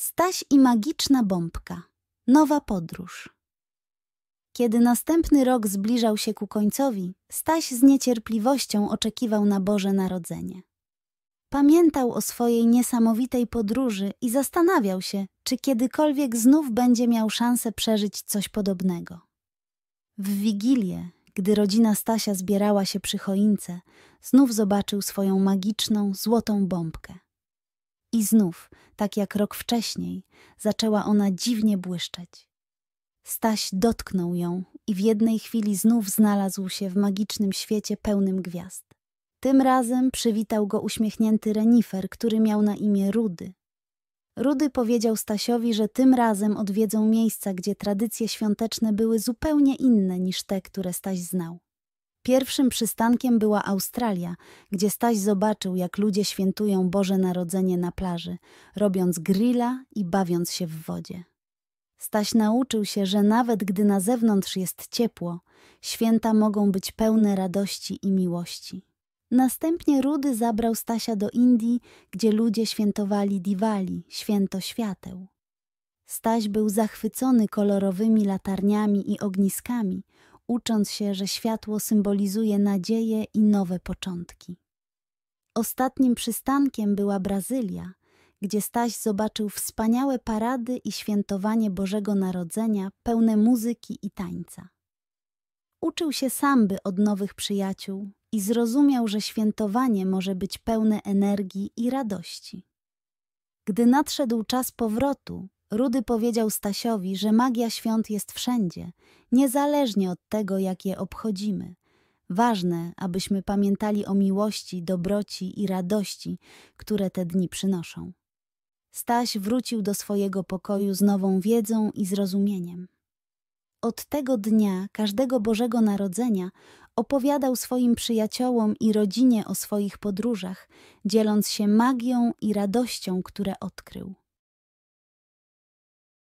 Staś i magiczna bombka. Nowa podróż. Kiedy następny rok zbliżał się ku końcowi, Staś z niecierpliwością oczekiwał na Boże Narodzenie. Pamiętał o swojej niesamowitej podróży i zastanawiał się, czy kiedykolwiek znów będzie miał szansę przeżyć coś podobnego. W Wigilię, gdy rodzina Stasia zbierała się przy choince, znów zobaczył swoją magiczną, złotą bombkę. I znów, tak jak rok wcześniej, zaczęła ona dziwnie błyszczeć. Staś dotknął ją i w jednej chwili znów znalazł się w magicznym świecie pełnym gwiazd. Tym razem przywitał go uśmiechnięty renifer, który miał na imię Rudy. Rudy powiedział Stasiowi, że tym razem odwiedzą miejsca, gdzie tradycje świąteczne były zupełnie inne niż te, które Staś znał. Pierwszym przystankiem była Australia, gdzie Staś zobaczył, jak ludzie świętują Boże Narodzenie na plaży, robiąc grilla i bawiąc się w wodzie. Staś nauczył się, że nawet gdy na zewnątrz jest ciepło, święta mogą być pełne radości i miłości. Następnie Rudy zabrał Stasia do Indii, gdzie ludzie świętowali Diwali, święto świateł. Staś był zachwycony kolorowymi latarniami i ogniskami – ucząc się, że światło symbolizuje nadzieję i nowe początki. Ostatnim przystankiem była Brazylia, gdzie Staś zobaczył wspaniałe parady i świętowanie Bożego Narodzenia pełne muzyki i tańca. Uczył się samby od nowych przyjaciół i zrozumiał, że świętowanie może być pełne energii i radości. Gdy nadszedł czas powrotu, Rudy powiedział Stasiowi, że magia świąt jest wszędzie, niezależnie od tego, jak je obchodzimy. Ważne, abyśmy pamiętali o miłości, dobroci i radości, które te dni przynoszą. Staś wrócił do swojego pokoju z nową wiedzą i zrozumieniem. Od tego dnia, każdego Bożego Narodzenia, opowiadał swoim przyjaciołom i rodzinie o swoich podróżach, dzieląc się magią i radością, które odkrył.